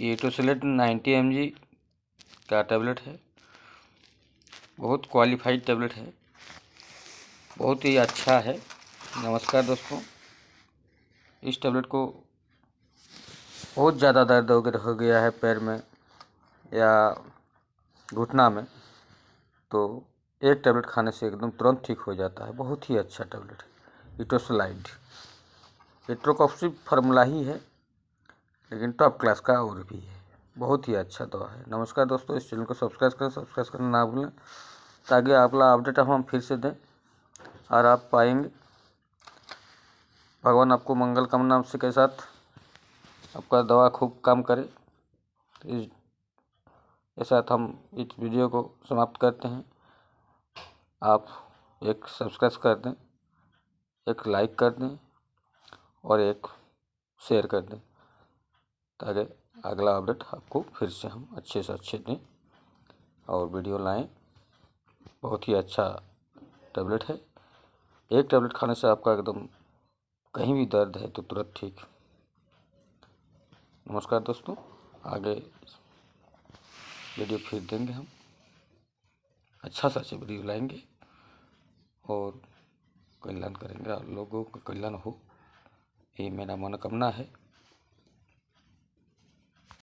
ये तो सिलेट नाइन्टी एम का टैबलेट है बहुत क्वालिफाइड टैबलेट है बहुत ही अच्छा है नमस्कार दोस्तों इस टैबलेट को बहुत ज़्यादा दर्द हो गया है पैर में या घुटना में तो एक टैबलेट खाने से एकदम तुरंत ठीक हो जाता है बहुत ही अच्छा टैबलेट है इटोसलाइड इट्रोकॉप्सिप फार्मूला ही है लेकिन टॉप क्लास का और भी है बहुत ही अच्छा दवा तो है नमस्कार दोस्तों इस चैनल को सब्सक्राइब करें सब्सक्राइब करना ना भूलें ताकि आपका अपडेट हम फिर से दें और आप पाएंगे भगवान आपको मंगल कामना के साथ आपका दवा खूब काम करे तो इसके के साथ हम इस वीडियो को समाप्त करते हैं आप एक सब्सक्राइब कर दें एक लाइक कर दें और एक शेयर कर दें ताकि अगला अपडेट आपको फिर से हम अच्छे से अच्छे दें और वीडियो लाएं बहुत ही अच्छा टैबलेट है एक टैबलेट खाने से आपका एकदम कहीं भी दर्द है तो तुरंत ठीक नमस्कार दोस्तों आगे वीडियो फिर देंगे हम अच्छा सा अच्छे वीडियो लाएंगे और कल्याण करेंगे लोगों का कल्याण हो ये मेरा मनोकामना है